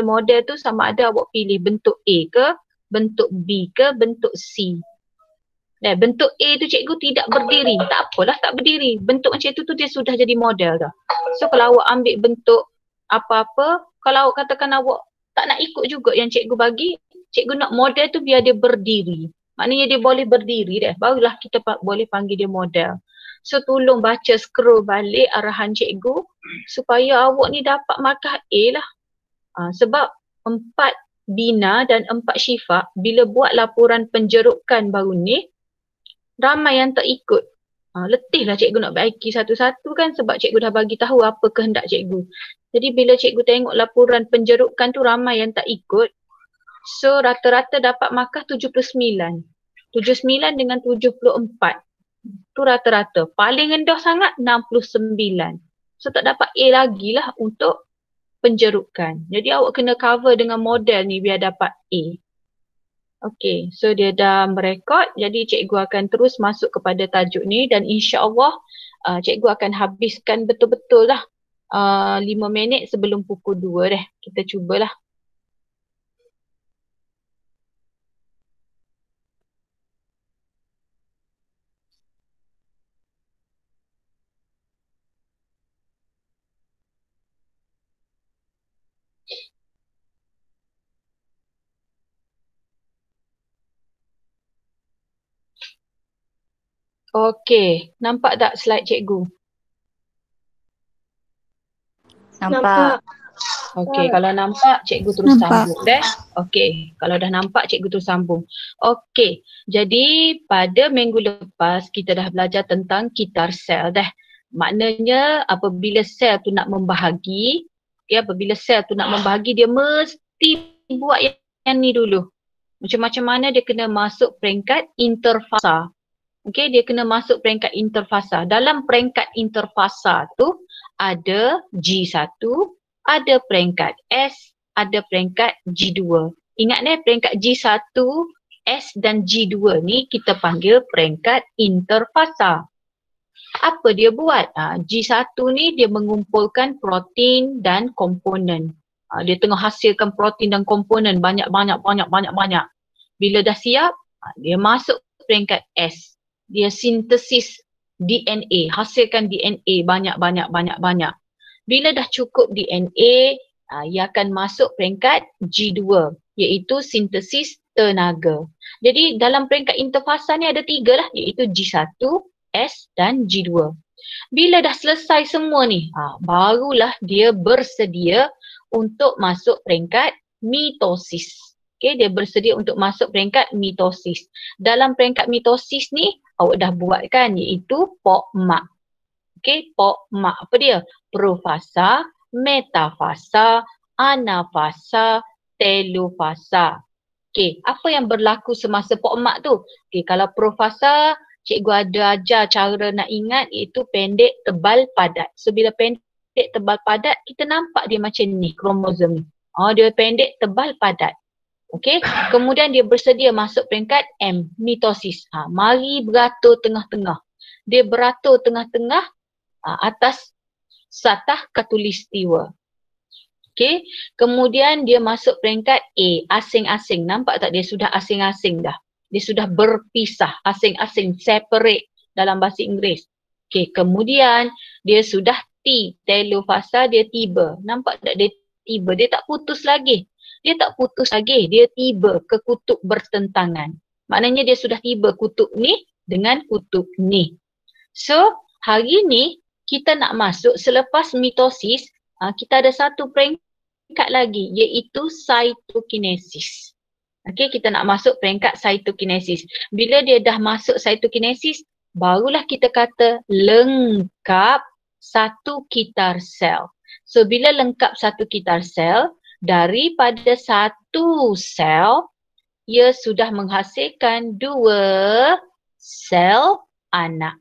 mental model tu sama ada awak pilih bentuk A ke bentuk B ke bentuk C. Nah, eh, bentuk A tu cikgu tidak berdiri. Tak apalah tak berdiri. Bentuk macam tu tu dia sudah jadi model dah. So kalau awak ambil bentuk apa-apa, kalau awak katakan awak tak nak ikut juga yang cikgu bagi, cikgu nak model tu biar dia berdiri. Maknanya dia boleh berdiri dah. Barulah kita pa- boleh panggil dia model. So tolong baca scroll balik arahan cikgu supaya awak ni dapat markah A lah. Uh, sebab empat bina dan empat syifa bila buat laporan penjerukan baru ni ramai yang tak ikut. Uh, ah, letihlah cikgu nak baiki satu-satu kan sebab cikgu dah bagi tahu apa kehendak cikgu. Jadi bila cikgu tengok laporan penjerukan tu ramai yang tak ikut. So rata-rata dapat markah 79. 79 dengan 74. Tu rata-rata. Paling rendah sangat 69. So tak dapat A lagi lah untuk penjerukan. Jadi awak kena cover dengan model ni biar dapat A. Okay, so dia dah merekod. Jadi cikgu akan terus masuk kepada tajuk ni dan insya Allah uh, cikgu akan habiskan betul-betul lah uh, 5 minit sebelum pukul dua deh. Kita cubalah Okey, nampak tak slide cikgu? Nampak. Okey, kalau nampak cikgu terus nampak. sambung deh. Okey, kalau dah nampak cikgu terus sambung. Okey, jadi pada minggu lepas kita dah belajar tentang kitar sel deh. Maknanya apabila sel tu nak membahagi, ya apabila sel tu nak membahagi dia mesti buat yang, yang ni dulu. Macam-macam mana dia kena masuk peringkat interfasa. Okey, dia kena masuk peringkat interfasa. Dalam peringkat interfasa tu ada G1, ada peringkat S, ada peringkat G2. Ingat ni eh, peringkat G1, S dan G2 ni kita panggil peringkat interfasa. Apa dia buat? Ha, G1 ni dia mengumpulkan protein dan komponen. Ha, dia tengah hasilkan protein dan komponen banyak-banyak-banyak-banyak-banyak. Bila dah siap, ha, dia masuk peringkat S dia sintesis DNA, hasilkan DNA banyak-banyak-banyak-banyak. Bila dah cukup DNA, ah, ia akan masuk peringkat G2 iaitu sintesis tenaga. Jadi dalam peringkat interfasa ni ada tiga lah iaitu G1, S dan G2. Bila dah selesai semua ni, ah, barulah dia bersedia untuk masuk peringkat mitosis. Okay, dia bersedia untuk masuk peringkat mitosis. Dalam peringkat mitosis ni, awak dah buat kan iaitu pok mak. Okey, pok mak apa dia? Profasa, metafasa, anafasa, telofasa. Okey, apa yang berlaku semasa pok mak tu? Okey, kalau profasa, cikgu ada ajar cara nak ingat iaitu pendek, tebal, padat. So bila pendek, tebal, padat, kita nampak dia macam ni, kromosom ni. Oh, dia pendek, tebal, padat. Okey, kemudian dia bersedia masuk peringkat M, mitosis. Ha, mari beratur tengah-tengah. Dia beratur tengah-tengah ha, atas satah katulistiwa. Okey, kemudian dia masuk peringkat A, asing-asing. Nampak tak dia sudah asing-asing dah. Dia sudah berpisah, asing-asing, separate dalam bahasa Inggeris. Okey, kemudian dia sudah T, telofasa dia tiba. Nampak tak dia tiba? Dia tak putus lagi dia tak putus lagi dia tiba ke kutub bertentangan maknanya dia sudah tiba kutub ni dengan kutub ni so hari ni kita nak masuk selepas mitosis ah, kita ada satu peringkat lagi iaitu cytokinesis Okay, kita nak masuk peringkat cytokinesis bila dia dah masuk cytokinesis barulah kita kata lengkap satu kitar sel so bila lengkap satu kitar sel daripada satu sel ia sudah menghasilkan dua sel anak.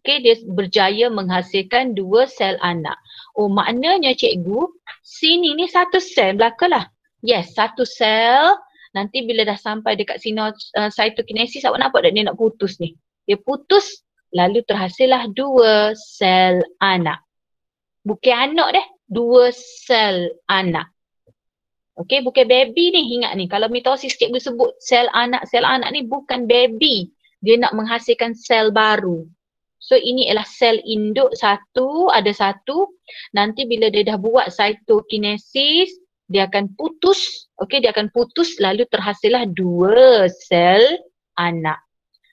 Okey, dia berjaya menghasilkan dua sel anak. Oh, maknanya cikgu, sini ni satu sel belakalah. Yes, satu sel. Nanti bila dah sampai dekat sino uh, cytokinesis, awak nampak tak dia nak putus ni? Dia putus, lalu terhasillah dua sel anak. Bukan anak deh, dua sel anak. Okey, bukan baby ni ingat ni. Kalau mitosis cikgu sebut sel anak, sel anak ni bukan baby. Dia nak menghasilkan sel baru. So ini ialah sel induk satu, ada satu. Nanti bila dia dah buat cytokinesis, dia akan putus. Okey, dia akan putus lalu terhasillah dua sel anak.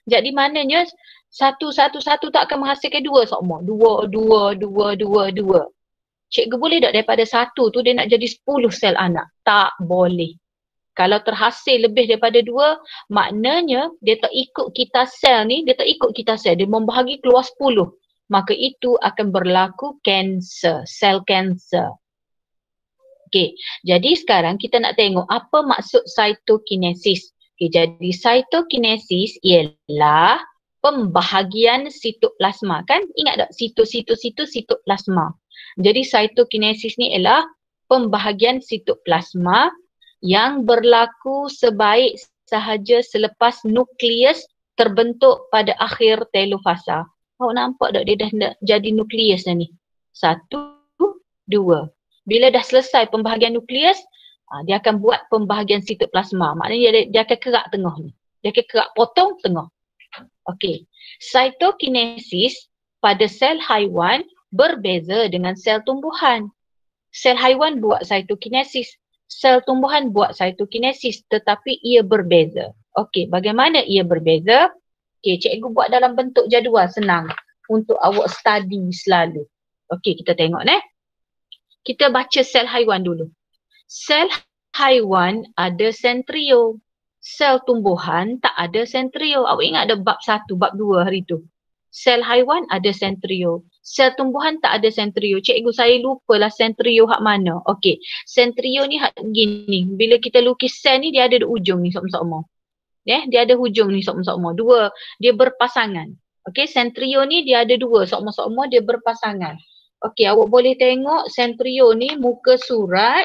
Jadi mananya satu, satu, satu tak akan menghasilkan dua semua. dua, dua, dua, dua. dua cikgu boleh tak daripada satu tu dia nak jadi sepuluh sel anak? Tak boleh. Kalau terhasil lebih daripada dua, maknanya dia tak ikut kita sel ni, dia tak ikut kita sel. Dia membahagi keluar sepuluh. Maka itu akan berlaku kanser sel kanser. Okey, jadi sekarang kita nak tengok apa maksud cytokinesis. Okay, jadi cytokinesis ialah pembahagian sitoplasma kan? Ingat tak? Sito, sito, sito, sitoplasma. Jadi cytokinesis ni ialah pembahagian sitoplasma yang berlaku sebaik sahaja selepas nukleus terbentuk pada akhir telofasa. Awak nampak tak dia dah jadi nukleus dah ni? Satu, dua. Bila dah selesai pembahagian nukleus, ha, dia akan buat pembahagian sitoplasma. Maknanya dia, dia akan kerak tengah ni. Dia akan kerak potong tengah. Okey. Cytokinesis pada sel haiwan berbeza dengan sel tumbuhan. Sel haiwan buat cytokinesis, sel tumbuhan buat cytokinesis tetapi ia berbeza. Okey, bagaimana ia berbeza? Okey, cikgu buat dalam bentuk jadual senang untuk awak study selalu. Okey, kita tengok eh. Kita baca sel haiwan dulu. Sel haiwan ada sentrio. Sel tumbuhan tak ada sentrio. Awak ingat ada bab satu, bab dua hari tu. Sel haiwan ada sentrio sel tumbuhan tak ada sentrio. Cikgu saya lupalah sentrio hak mana. Okey. Sentrio ni hak gini. Bila kita lukis sel ni dia ada di ujung ni sok-sok Ya, yeah, dia ada hujung ni sok-sok Dua, dia berpasangan. Okey, sentrio ni dia ada dua sok-sok dia berpasangan. Okey, awak boleh tengok sentrio ni muka surat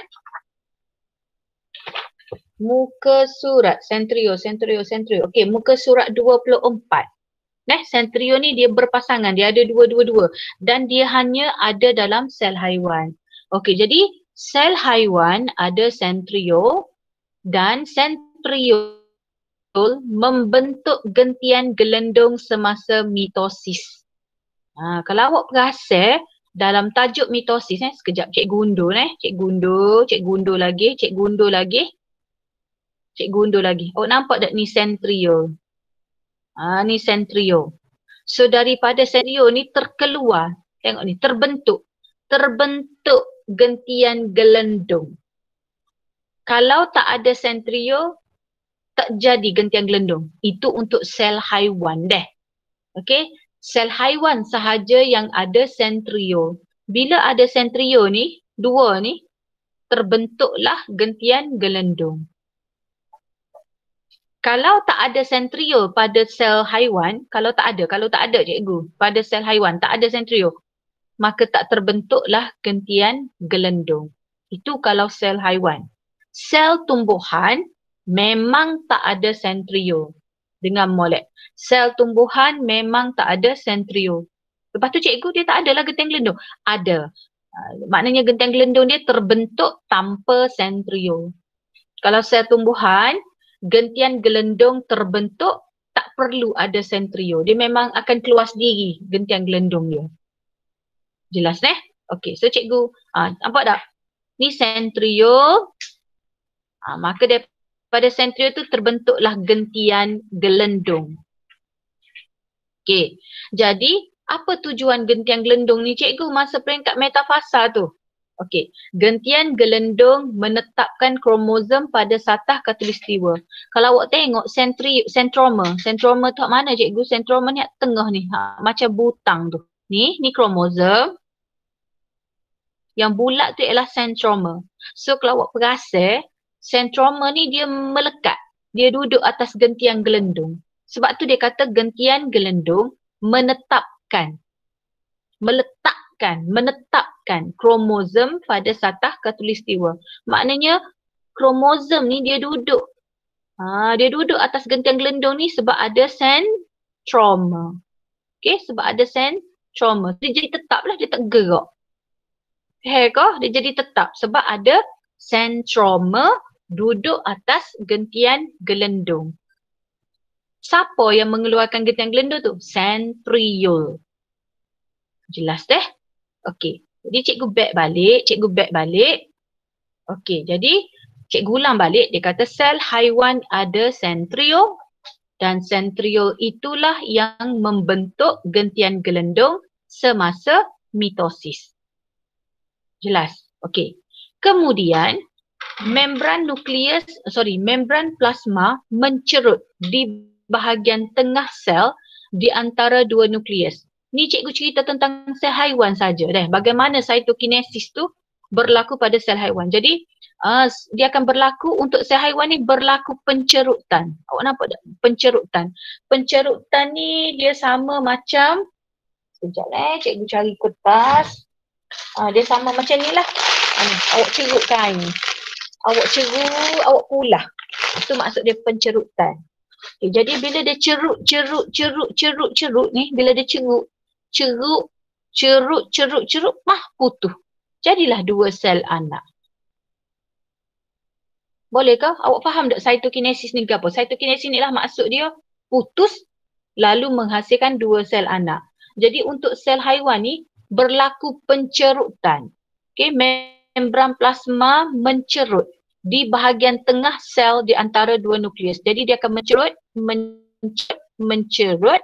muka surat sentrio sentrio sentrio. Okey, muka surat 24. Nah, eh, sentrio ni dia berpasangan, dia ada dua-dua-dua dan dia hanya ada dalam sel haiwan. Okey, jadi sel haiwan ada sentrio dan sentriol membentuk gentian gelendung semasa mitosis. Ha, kalau awak rasa dalam tajuk mitosis, eh, sekejap Cik Gundo, eh, Cik Gundo, Cik Gundo lagi, Cik Gundo lagi, Cik Gundo lagi. Oh nampak tak ni sentriol? Ah ni sentrio. So daripada sentrio ni terkeluar, tengok ni terbentuk, terbentuk gentian gelendung. Kalau tak ada sentrio, tak jadi gentian gelendung. Itu untuk sel haiwan deh. Okay? Sel haiwan sahaja yang ada sentrio. Bila ada sentrio ni, dua ni, terbentuklah gentian gelendung kalau tak ada sentriol pada sel haiwan, kalau tak ada, kalau tak ada cikgu, pada sel haiwan tak ada sentriol, maka tak terbentuklah gentian gelendung. Itu kalau sel haiwan. Sel tumbuhan memang tak ada sentriol dengan molek. Sel tumbuhan memang tak ada sentriol. Lepas tu cikgu dia tak adalah genteng gelendung. Ada. Uh, maknanya genteng gelendung dia terbentuk tanpa sentriol. Kalau sel tumbuhan, gentian gelendong terbentuk tak perlu ada sentrio. Dia memang akan keluar sendiri gentian gelendung dia. Jelas eh? Okey, so cikgu, ah, nampak tak? Ni sentrio. Ah, maka daripada sentrio tu terbentuklah gentian gelendong Okey. Jadi, apa tujuan gentian gelendong ni cikgu masa peringkat metafasa tu? Okey, gentian gelendung menetapkan kromosom pada satah katulistiwa. Kalau awak tengok sentri, sentroma, sentroma tu mana cikgu? Sentroma ni tengah ni, ha, macam butang tu. Ni, ni kromosom. Yang bulat tu ialah sentroma. So kalau awak perasa, sentroma ni dia melekat. Dia duduk atas gentian gelendung. Sebab tu dia kata gentian gelendung menetapkan. Meletak menempatkan, menetapkan kromosom pada satah katulistiwa. Maknanya kromosom ni dia duduk. Ha, dia duduk atas genting gelendong ni sebab ada sen trauma. Okay, sebab ada sen Dia jadi tetap lah, dia tak gerak. Hei kah? Dia jadi tetap sebab ada sen duduk atas gentian gelendong. Siapa yang mengeluarkan gentian gelendong tu? Centriol. Jelas deh. Okey. Jadi cikgu back balik, cikgu back balik. Okey, jadi cikgu ulang balik dia kata sel haiwan ada sentriol dan sentriol itulah yang membentuk gentian gelendung semasa mitosis. Jelas. Okey. Kemudian membran nukleus sorry membran plasma mencerut di bahagian tengah sel di antara dua nukleus ni cikgu cerita tentang sel haiwan saja deh. Bagaimana cytokinesis tu berlaku pada sel haiwan. Jadi uh, dia akan berlaku untuk sel haiwan ni berlaku pencerutan. Awak oh, nampak tak? Pencerutan. Pencerutan ni dia sama macam sekejap eh cikgu cari kertas. Uh, dia sama macam ni lah. Uh, awak cerut kain. Awak cerut, awak pula. Itu maksud dia pencerutan. Okay, eh, jadi bila dia cerut, cerut, cerut, cerut, cerut ni, bila dia cerut, ceruk, ceruk, ceruk, ceruk, mah putuh. Jadilah dua sel anak. Bolehkah? Awak faham tak cytokinesis ni ke apa? Cytokinesis ni lah maksud dia putus lalu menghasilkan dua sel anak. Jadi untuk sel haiwan ni berlaku pencerutan. Okay, membran plasma mencerut di bahagian tengah sel di antara dua nukleus. Jadi dia akan mencerut, mencerut, mencerut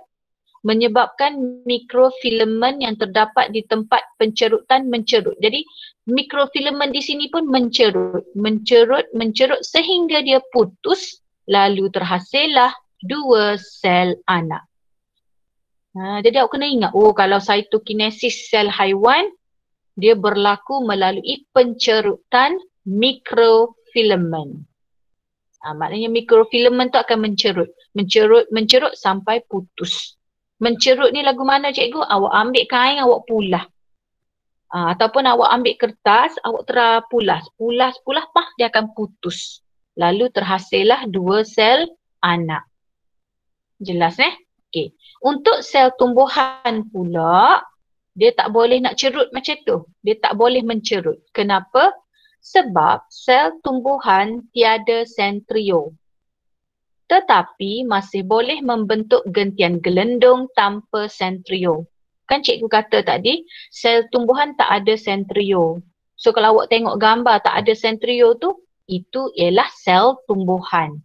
menyebabkan mikrofilamen yang terdapat di tempat pencerutan mencerut. Jadi mikrofilamen di sini pun mencerut, mencerut, mencerut sehingga dia putus lalu terhasillah dua sel anak. Ha, jadi awak kena ingat, oh kalau cytokinesis sel haiwan, dia berlaku melalui pencerutan mikrofilamen. Ha, maknanya mikrofilamen tu akan mencerut, mencerut, mencerut sampai putus mencerut ni lagu mana cikgu? Awak ambil kain, awak pulah. Ha, ataupun awak ambil kertas, awak terah pulas. Pulas-pulas, pah, dia akan putus. Lalu terhasillah dua sel anak. Jelas eh? Okey. Untuk sel tumbuhan pula, dia tak boleh nak cerut macam tu. Dia tak boleh mencerut. Kenapa? Sebab sel tumbuhan tiada sentriol tetapi masih boleh membentuk gentian gelendung tanpa sentrio. Kan cikgu kata tadi, sel tumbuhan tak ada sentrio. So kalau awak tengok gambar tak ada sentrio tu, itu ialah sel tumbuhan.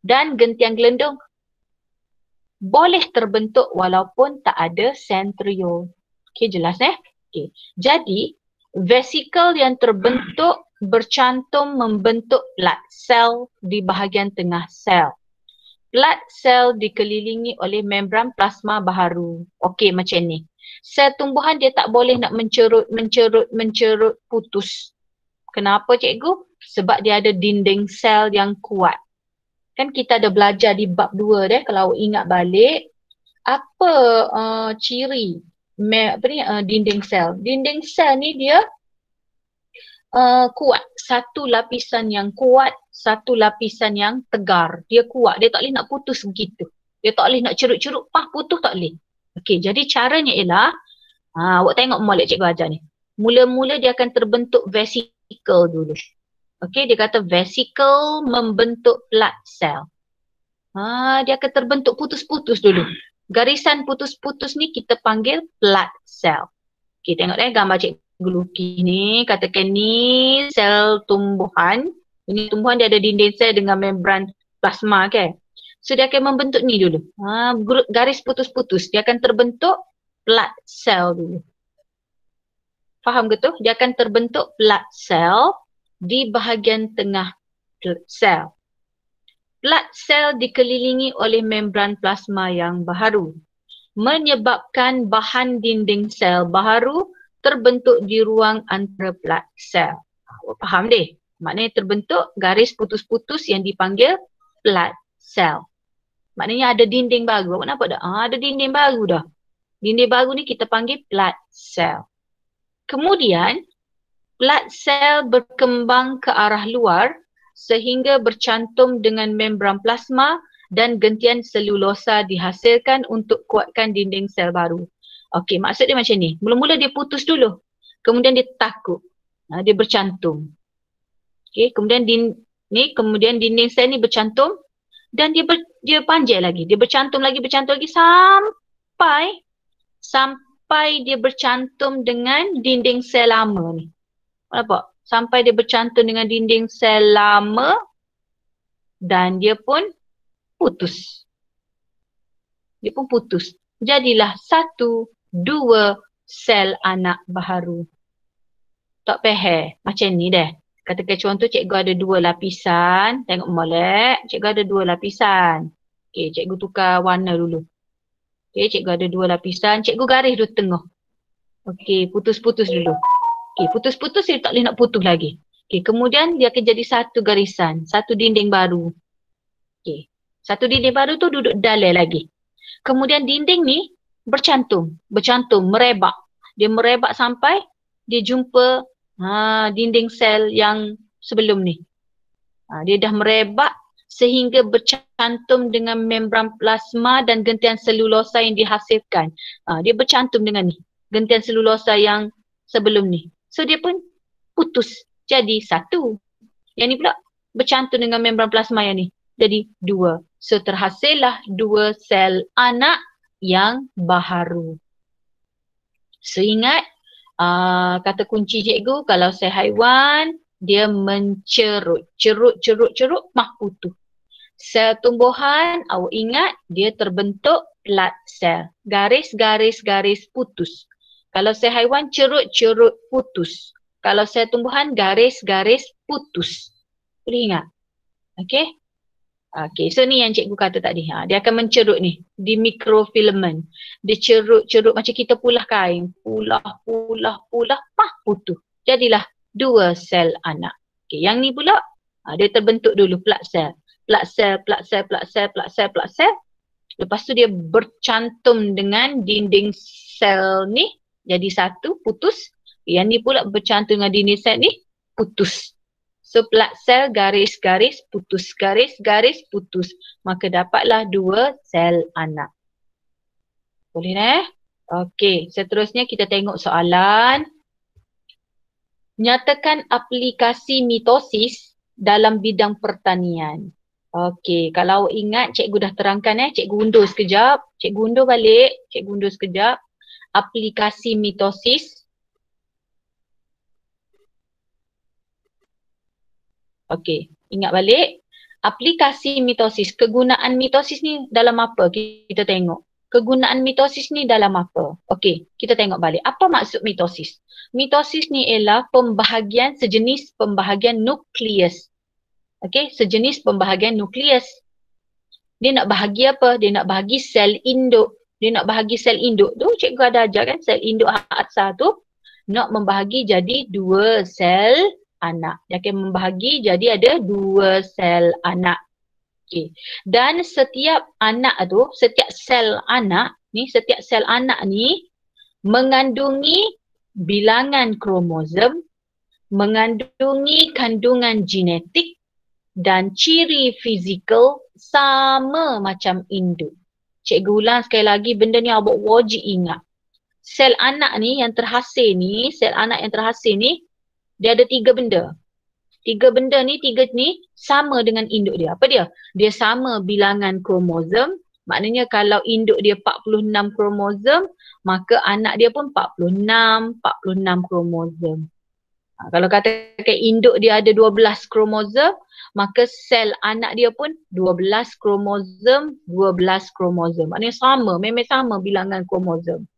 Dan gentian gelendung boleh terbentuk walaupun tak ada sentrio. Okey jelas eh? Okey. Jadi vesikel yang terbentuk bercantum membentuk blood cell di bahagian tengah sel blood cell dikelilingi oleh membran plasma baharu. Okey macam ni. Sel tumbuhan dia tak boleh nak mencerut, mencerut, mencerut, putus. Kenapa cikgu? Sebab dia ada dinding sel yang kuat. Kan kita ada belajar di bab dua deh kalau ingat balik apa uh, ciri me, apa ni uh, dinding sel. Dinding sel ni dia uh, kuat. Satu lapisan yang kuat, satu lapisan yang tegar. Dia kuat, dia tak boleh nak putus begitu. Dia tak boleh nak curuk-curuk, pah putus tak boleh. Okey, jadi caranya ialah, uh, awak tengok malik cikgu ajar ni. Mula-mula dia akan terbentuk vesikel dulu. Okey, dia kata vesikel membentuk blood cell. Ha, dia akan terbentuk putus-putus dulu. Garisan putus-putus ni kita panggil blood cell. Okey, tengok eh gambar cikgu gluki ni katakan ni sel tumbuhan ini tumbuhan dia ada dinding sel dengan membran plasma kan so dia akan membentuk ni dulu ha, garis putus-putus dia akan terbentuk plat sel dulu faham ke tu dia akan terbentuk plat sel di bahagian tengah sel Plat sel dikelilingi oleh membran plasma yang baharu menyebabkan bahan dinding sel baharu terbentuk di ruang antara blood cell. faham deh? Maknanya terbentuk garis putus-putus yang dipanggil blood cell. Maknanya ada dinding baru. Awak nampak tak? Ha, ada dinding baru dah. Dinding baru ni kita panggil blood cell. Kemudian, blood cell berkembang ke arah luar sehingga bercantum dengan membran plasma dan gentian selulosa dihasilkan untuk kuatkan dinding sel baru. Okey, maksud dia macam ni. Mula-mula dia putus dulu. Kemudian dia takut. Ha, dia bercantum. Okey, kemudian din, ni kemudian dinding sel ni bercantum dan dia ber, dia panjang lagi. Dia bercantum lagi, bercantum lagi sampai sampai dia bercantum dengan dinding sel lama ni. Apa? Sampai dia bercantum dengan dinding sel lama dan dia pun putus. Dia pun putus. Jadilah satu dua sel anak baru, Tak pehe. Macam ni deh. Katakan contoh cikgu ada dua lapisan. Tengok molek. Cikgu ada dua lapisan. Okey, cikgu tukar warna dulu. Okey, cikgu ada dua lapisan. Cikgu garis dulu tengah. Okey, putus-putus dulu. Okey, putus-putus dia tak boleh nak putus lagi. Okey, kemudian dia akan jadi satu garisan. Satu dinding baru. Okey. Satu dinding baru tu duduk dalai lagi. Kemudian dinding ni bercantum, bercantum, merebak. Dia merebak sampai dia jumpa ha, dinding sel yang sebelum ni. Ha, dia dah merebak sehingga bercantum dengan membran plasma dan gentian selulosa yang dihasilkan. Ha, dia bercantum dengan ni, gentian selulosa yang sebelum ni. So dia pun putus jadi satu. Yang ni pula bercantum dengan membran plasma yang ni. Jadi dua. So terhasillah dua sel anak yang baharu. So ingat uh, kata kunci cikgu kalau saya haiwan dia mencerut. Cerut, cerut, cerut, mah putuh. Sel tumbuhan awak ingat dia terbentuk blood cell. Garis, garis, garis putus. Kalau saya haiwan cerut, cerut, putus. Kalau saya tumbuhan garis, garis putus. Boleh ingat? okey? Okay, so ni yang cikgu kata tadi. Ha, dia akan mencerut ni. Di mikrofilmen. Dia cerut-cerut macam kita pulah kain. Pulah, pulah, pulah. Pah, putus. Jadilah dua sel anak. Okay, yang ni pula ha, dia terbentuk dulu plak sel. Plak sel, plak sel, plak sel, plak sel, plak sel. Lepas tu dia bercantum dengan dinding sel ni. Jadi satu, putus. Yang ni pula bercantum dengan dinding sel ni, putus. So plat sel garis garis putus garis garis putus maka dapatlah dua sel anak. Boleh eh? Okey, seterusnya kita tengok soalan. Nyatakan aplikasi mitosis dalam bidang pertanian. Okey, kalau ingat cikgu dah terangkan eh, cikgu undur sekejap. Cikgu undur balik, cikgu undur sekejap. Aplikasi mitosis Okey, ingat balik aplikasi mitosis, kegunaan mitosis ni dalam apa? Kita tengok. Kegunaan mitosis ni dalam apa? Okey, kita tengok balik. Apa maksud mitosis? Mitosis ni ialah pembahagian sejenis pembahagian nukleus. Okey, sejenis pembahagian nukleus. Dia nak bahagi apa? Dia nak bahagi sel induk. Dia nak bahagi sel induk. Tu cikgu ada ajar kan sel induk hak tu nak membahagi jadi dua sel anak. Dia akan membahagi jadi ada dua sel anak. Okay. Dan setiap anak tu, setiap sel anak ni, setiap sel anak ni mengandungi bilangan kromosom, mengandungi kandungan genetik dan ciri fizikal sama macam induk. Cikgu ulang sekali lagi benda ni awak wajib ingat. Sel anak ni yang terhasil ni, sel anak yang terhasil ni dia ada tiga benda. Tiga benda ni, tiga ni sama dengan induk dia. Apa dia? Dia sama bilangan kromosom. Maknanya kalau induk dia 46 kromosom, maka anak dia pun 46, 46 kromosom. Ha, kalau katakan induk dia ada 12 kromosom, maka sel anak dia pun 12 kromosom, 12 kromosom. Maknanya sama, memang sama bilangan kromosom.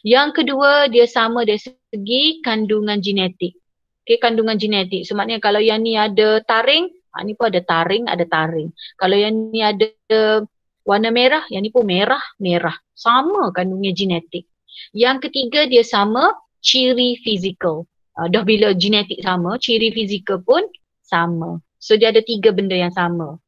Yang kedua, dia sama dari segi kandungan genetik okay, kandungan genetik. So maknanya kalau yang ni ada taring, ha, ni pun ada taring, ada taring. Kalau yang ni ada warna merah, yang ni pun merah, merah. Sama kandungan genetik. Yang ketiga dia sama ciri fizikal. Uh, dah bila genetik sama, ciri fizikal pun sama. So dia ada tiga benda yang sama.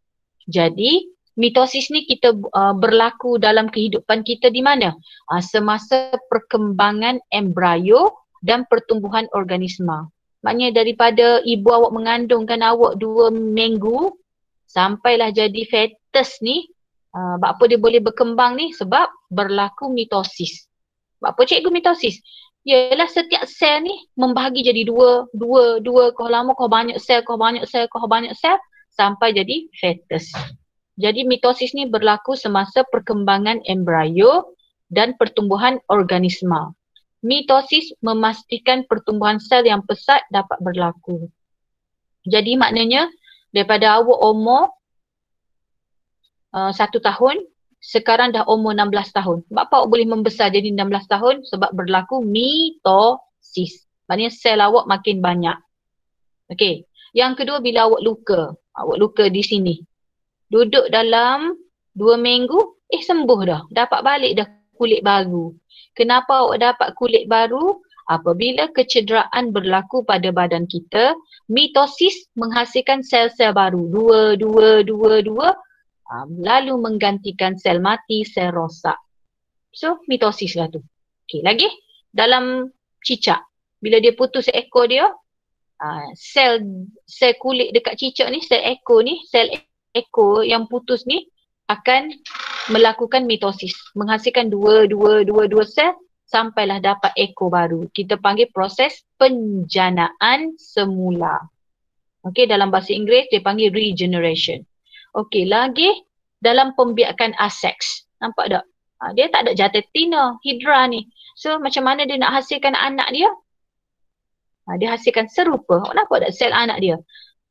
Jadi mitosis ni kita uh, berlaku dalam kehidupan kita di mana? Uh, semasa perkembangan embrio dan pertumbuhan organisma. Maknanya daripada ibu awak mengandungkan awak dua minggu sampailah jadi fetus ni uh, apa dia boleh berkembang ni sebab berlaku mitosis. Apa cikgu mitosis? Ialah setiap sel ni membahagi jadi dua, dua, dua, kau lama kau banyak sel, kau banyak sel, kau banyak sel sampai jadi fetus. Jadi mitosis ni berlaku semasa perkembangan embrio dan pertumbuhan organisma mitosis memastikan pertumbuhan sel yang pesat dapat berlaku. Jadi maknanya daripada awak umur uh, satu uh, tahun, sekarang dah umur 16 tahun. Sebab awak boleh membesar jadi 16 tahun sebab berlaku mitosis. Maknanya sel awak makin banyak. Okey. Yang kedua bila awak luka. Awak luka di sini. Duduk dalam dua minggu, eh sembuh dah. Dapat balik dah kulit baru kenapa awak dapat kulit baru? Apabila kecederaan berlaku pada badan kita, mitosis menghasilkan sel-sel baru. Dua, dua, dua, dua. Um, lalu menggantikan sel mati, sel rosak. So, mitosis lah tu. Okay, lagi. Dalam cicak. Bila dia putus ekor dia, uh, sel sel kulit dekat cicak ni, sel ekor ni, sel ekor yang putus ni akan melakukan mitosis, menghasilkan dua, dua, dua, dua sel sampailah dapat eko baru. Kita panggil proses penjanaan semula. Okey, dalam bahasa Inggeris dia panggil regeneration. Okey, lagi dalam pembiakan asex, Nampak tak? Ha, dia tak ada jatetina, hidra ni. So, macam mana dia nak hasilkan anak dia? Ha, dia hasilkan serupa. Nampak tak sel anak dia?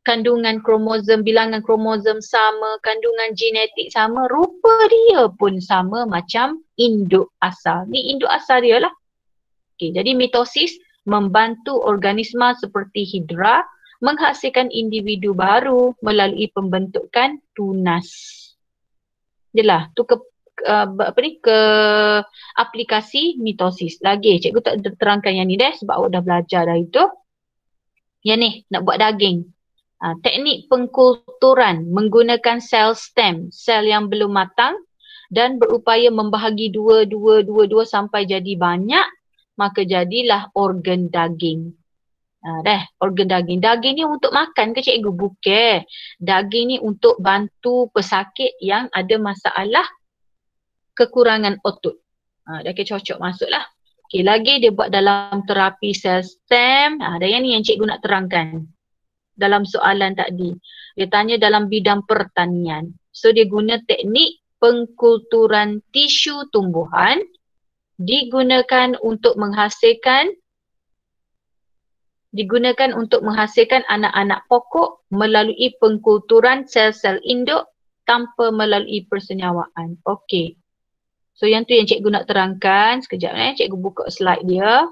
kandungan kromosom, bilangan kromosom sama, kandungan genetik sama, rupa dia pun sama macam induk asal. Ni induk asal dia lah. Okay, jadi mitosis membantu organisma seperti hidra menghasilkan individu baru melalui pembentukan tunas. Jelah tu ke, uh, apa ni, ke aplikasi mitosis. Lagi, cikgu tak terangkan yang ni deh sebab awak dah belajar dah itu. Yang ni, nak buat daging uh, teknik pengkulturan menggunakan sel stem, sel yang belum matang dan berupaya membahagi dua, dua, dua, dua sampai jadi banyak, maka jadilah organ daging. Ha, dah, organ daging. Daging ni untuk makan ke cikgu? Bukan. Daging ni untuk bantu pesakit yang ada masalah kekurangan otot. Ha, dah kira cocok masuklah. Okey, lagi dia buat dalam terapi sel stem. Ha, ada yang ni yang cikgu nak terangkan dalam soalan tadi. Dia tanya dalam bidang pertanian. So dia guna teknik pengkulturan tisu tumbuhan digunakan untuk menghasilkan digunakan untuk menghasilkan anak-anak pokok melalui pengkulturan sel-sel induk tanpa melalui persenyawaan. Okey. So yang tu yang cikgu nak terangkan. Sekejap eh, cikgu buka slide dia.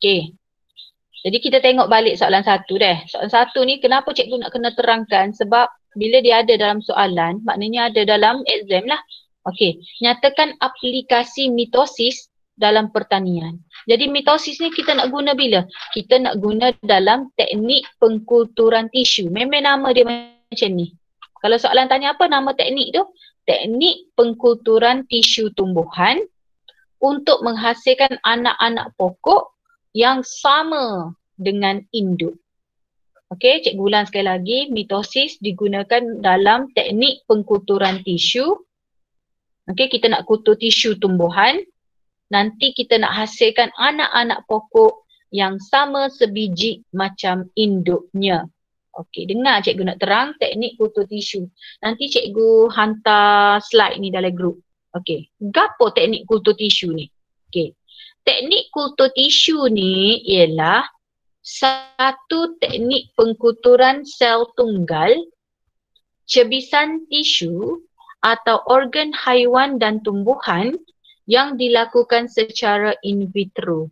Okey. Jadi kita tengok balik soalan satu deh. Soalan satu ni kenapa cikgu nak kena terangkan sebab bila dia ada dalam soalan maknanya ada dalam exam lah. Okey. Nyatakan aplikasi mitosis dalam pertanian. Jadi mitosis ni kita nak guna bila? Kita nak guna dalam teknik pengkulturan tisu. Memang nama dia macam ni. Kalau soalan tanya apa nama teknik tu? Teknik pengkulturan tisu tumbuhan untuk menghasilkan anak-anak pokok yang sama dengan induk. Okey, Cikgu ulang sekali lagi, mitosis digunakan dalam teknik pengkuturan tisu. Okey, kita nak kutur tisu tumbuhan. Nanti kita nak hasilkan anak-anak pokok yang sama sebiji macam induknya. Okey, dengar cikgu nak terang teknik kutu tisu. Nanti cikgu hantar slide ni dalam grup. Okey, gapo teknik kutu tisu ni? Okey, teknik kultur tisu ni ialah satu teknik pengkuturan sel tunggal cebisan tisu atau organ haiwan dan tumbuhan yang dilakukan secara in vitro.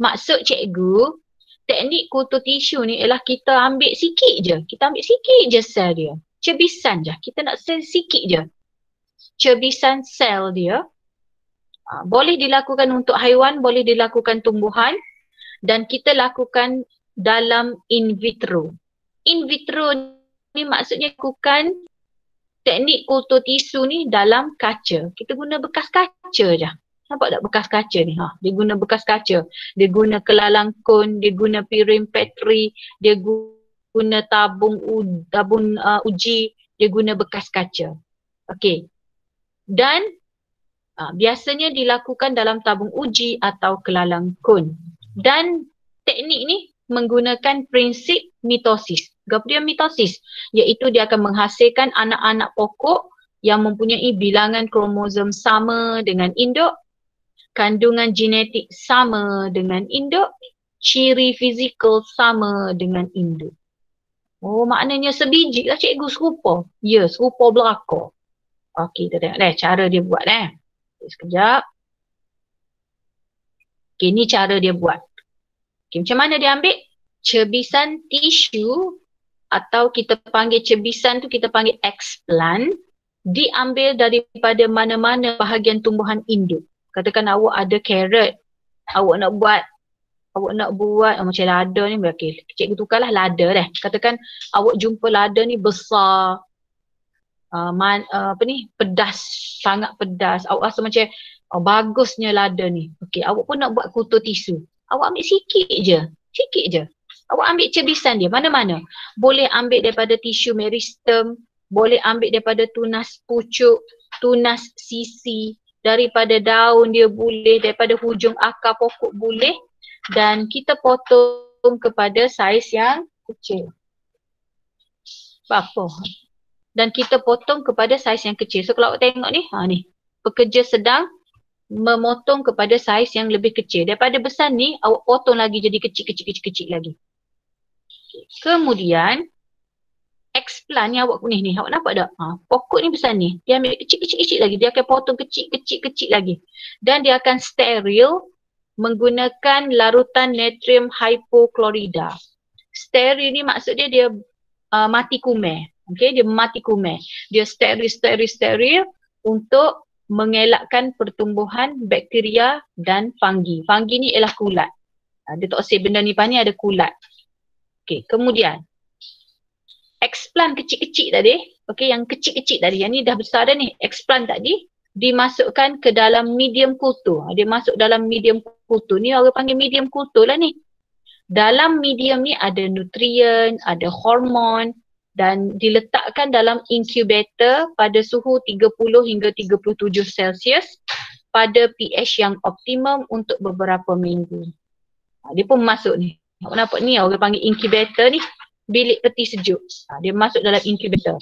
Maksud cikgu, teknik kutur tisu ni ialah kita ambil sikit je. Kita ambil sikit je sel dia. Cebisan je. Kita nak sel sikit je. Cebisan sel dia. Ah, boleh dilakukan untuk haiwan, boleh dilakukan tumbuhan dan kita lakukan dalam in vitro. In vitro ni maksudnya lakukan teknik kultur tisu ni dalam kaca. Kita guna bekas kaca je. Nampak tak bekas kaca ni? Ha, dia guna bekas kaca. Dia guna kelalang kon, dia guna piring petri, dia guna tabung, u, tabung uh, uji, dia guna bekas kaca. Okay, Dan Uh, biasanya dilakukan dalam tabung uji atau kelalang kun. Dan teknik ni menggunakan prinsip mitosis. dia mitosis iaitu dia akan menghasilkan anak-anak pokok yang mempunyai bilangan kromosom sama dengan induk, kandungan genetik sama dengan induk, ciri fizikal sama dengan induk. Oh maknanya sebiji lah cikgu serupa. Ya yeah, serupa belakang. Okey kita tengok deh cara dia buat deh. Okay, sekejap. Okay, ni cara dia buat. Okay, macam mana dia ambil? Cebisan tisu atau kita panggil cebisan tu kita panggil explant diambil daripada mana-mana bahagian tumbuhan induk. Katakan awak ada carrot. Awak nak buat awak nak buat oh, macam lada ni okey cikgu tukarlah lada dah katakan awak jumpa lada ni besar Uh, man, uh, apa ni pedas sangat pedas awak rasa macam oh, bagusnya lada ni okey awak pun nak buat kutu tisu awak ambil sikit je sikit je awak ambil cebisan dia mana-mana boleh ambil daripada tisu meristem boleh ambil daripada tunas pucuk tunas sisi daripada daun dia boleh daripada hujung akar pokok boleh dan kita potong kepada saiz yang kecil. Apa? dan kita potong kepada saiz yang kecil. So kalau awak tengok ni, ha ni. Pekerja sedang memotong kepada saiz yang lebih kecil. Daripada besar ni, awak potong lagi jadi kecil-kecil-kecil-kecil lagi. Kemudian explan ni awak punih ni awak nampak tak? Ha, pokok ni besar ni. Dia ambil kecil-kecil-kecil lagi. Dia akan potong kecil-kecil-kecil lagi. Dan dia akan steril menggunakan larutan natrium hipoklorida. Steril ni maksud dia dia uh, mati kumeh. Okey, dia mati kumis. Dia steril, steril, steril untuk mengelakkan pertumbuhan bakteria dan fungi. Fungi ni ialah kulat. Ada ha, toksik benda ni pani ada kulat. Okey, kemudian explant kecil-kecil tadi, okey yang kecil-kecil tadi, yang ni dah besar dah ni, explant tadi dimasukkan ke dalam medium kultur. Ha, dia masuk dalam medium kultur. Ni orang panggil medium kultur lah ni. Dalam medium ni ada nutrien, ada hormon, dan diletakkan dalam incubator pada suhu 30 hingga 37 Celsius pada pH yang optimum untuk beberapa minggu. Ha, dia pun masuk ni. Awak nampak ni orang panggil incubator ni bilik peti sejuk. Ha, dia masuk dalam incubator.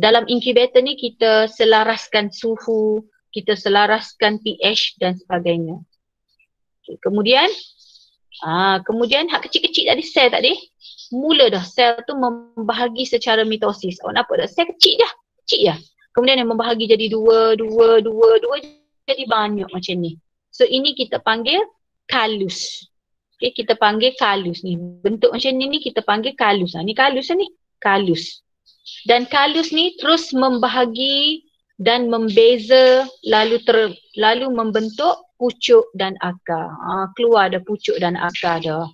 Dalam incubator ni kita selaraskan suhu, kita selaraskan pH dan sebagainya. Okay, kemudian ah kemudian hak kecil-kecil tadi sel tadi mula dah sel tu membahagi secara mitosis. Oh, kenapa dah? Sel kecil je. Lah. Kecil je. Lah. Kemudian dia membahagi jadi dua, dua, dua, dua, jadi banyak macam ni. So ini kita panggil kalus. Okay, kita panggil kalus ni. Bentuk macam ni ni kita panggil kalus. Ha, ni kalus lah ni. Kalus. Dan kalus ni terus membahagi dan membeza lalu ter, lalu membentuk pucuk dan akar. Ha, keluar ada pucuk dan akar dah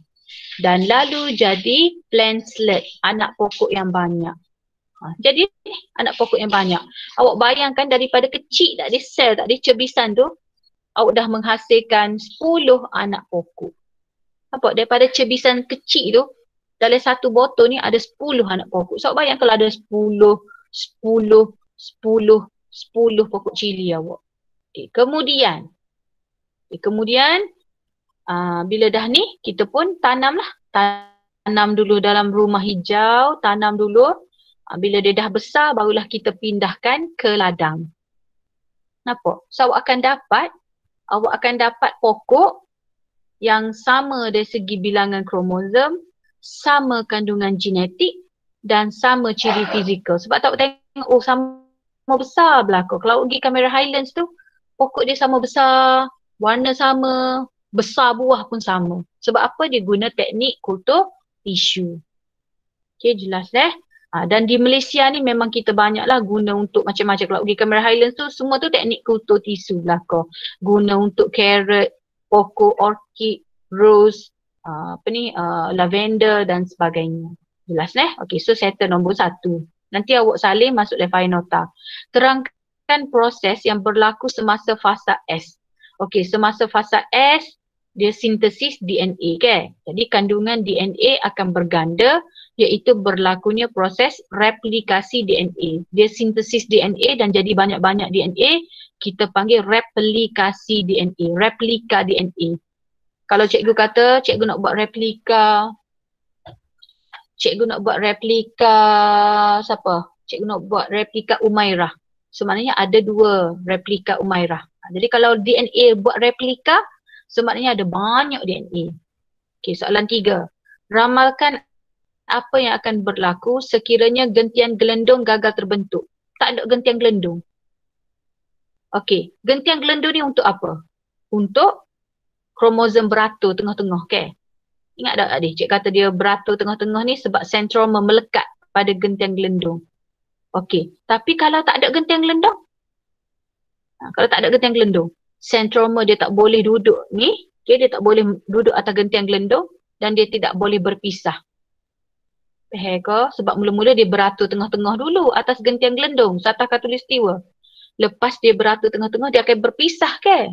dan lalu jadi plantlet anak pokok yang banyak ha, jadi anak pokok yang banyak awak bayangkan daripada kecil tak ada sel tak ada cebisan tu awak dah menghasilkan 10 anak pokok Apa daripada cebisan kecil tu dalam satu botol ni ada 10 anak pokok so awak bayang kalau ada 10 10 10 10 pokok cili awak okay, eh, kemudian okay, eh, kemudian uh, bila dah ni kita pun tanam lah tanam dulu dalam rumah hijau tanam dulu uh, bila dia dah besar barulah kita pindahkan ke ladang kenapa? so awak akan dapat awak akan dapat pokok yang sama dari segi bilangan kromosom sama kandungan genetik dan sama ciri fizikal sebab tak tengok oh sama besar berlaku kalau pergi kamera highlands tu pokok dia sama besar warna sama besar buah pun sama. Sebab apa dia guna teknik kultur tisu. Okey jelas eh. Ha, dan di Malaysia ni memang kita banyaklah guna untuk macam-macam. Kalau pergi Cameron Highlands tu semua tu teknik kultur tisu lah kau. Guna untuk carrot, pokok, orkid, rose, uh, apa ni, uh, lavender dan sebagainya. Jelas eh. Okey so settle nombor satu. Nanti awak salin masuk dalam final nota. Terangkan proses yang berlaku semasa fasa S. Okey, semasa fasa S, dia sintesis DNA kan. Jadi kandungan DNA akan berganda iaitu berlakunya proses replikasi DNA. Dia sintesis DNA dan jadi banyak-banyak DNA kita panggil replikasi DNA, replika DNA. Kalau cikgu kata cikgu nak buat replika cikgu nak buat replika siapa? Cikgu nak buat replika Umairah. So maknanya ada dua replika Umairah. Jadi kalau DNA buat replika, So maknanya ada banyak DNA. Okay, soalan tiga. Ramalkan apa yang akan berlaku sekiranya gentian gelendung gagal terbentuk. Tak ada gentian gelendung. Okay, gentian gelendung ni untuk apa? Untuk kromosom beratur tengah-tengah, okey? Ingat tak tadi, cik kata dia beratur tengah-tengah ni sebab sentrum memelekat pada gentian gelendung. Okay, tapi kalau tak ada gentian gelendung? Ha, kalau tak ada gentian gelendung, sentroma dia tak boleh duduk ni okay, dia tak boleh duduk atas gentian gelendong dan dia tidak boleh berpisah Hega, sebab mula-mula dia beratur tengah-tengah dulu atas gentian gelendong serta katulistiwa lepas dia beratur tengah-tengah dia akan berpisah ke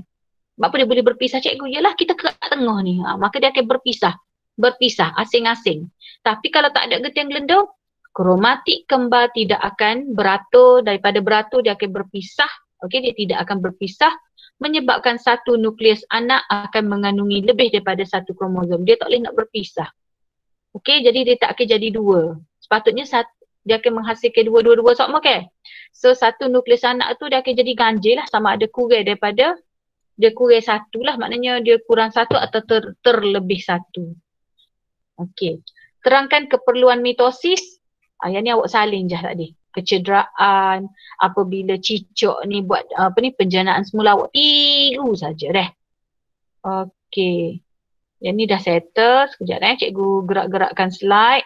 sebab apa dia boleh berpisah cikgu ialah kita kat tengah ni ha, maka dia akan berpisah berpisah asing-asing tapi kalau tak ada gentian gelendong kromatik kembar tidak akan beratur daripada beratur dia akan berpisah okey dia tidak akan berpisah menyebabkan satu nukleus anak akan mengandungi lebih daripada satu kromosom. Dia tak boleh nak berpisah. Okey, jadi dia tak akan jadi dua. Sepatutnya satu, dia akan menghasilkan dua-dua-dua sama ke? So satu nukleus anak tu dia akan jadi ganjil lah sama ada kurang daripada dia kurang satu lah maknanya dia kurang satu atau ter, terlebih satu. Okey. Terangkan keperluan mitosis. Ah, yang ni awak salin je lah tadi kecederaan apabila cicok ni buat apa ni penjanaan semula awak tiru saja deh. Okey. Yang ni dah settle. Sekejap eh cikgu gerak-gerakkan slide.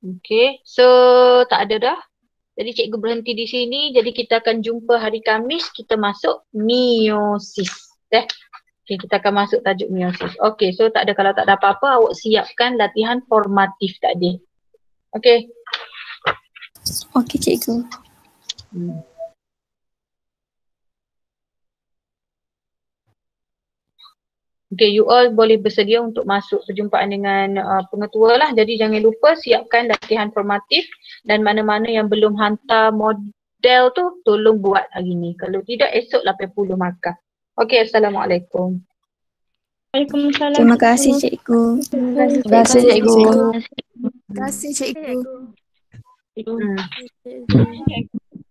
Okey. So tak ada dah. Jadi cikgu berhenti di sini. Jadi kita akan jumpa hari Kamis kita masuk meiosis. Eh. Okay, kita akan masuk tajuk meiosis. Okay, so tak ada kalau tak ada apa-apa, awak siapkan latihan formatif tadi. Okay. Okay, cikgu. Hmm. Okay, you all boleh bersedia untuk masuk perjumpaan dengan uh, pengetua lah. Jadi jangan lupa siapkan latihan formatif dan mana-mana yang belum hantar model tu tolong buat hari ni. Kalau tidak esok 80 markah. Okey, Assalamualaikum. Waalaikumsalam. Terima kasih cikgu. Terima kasih cikgu. Terima kasih cikgu. Terima kasih cikgu. Hmm. Terima kasih cikgu.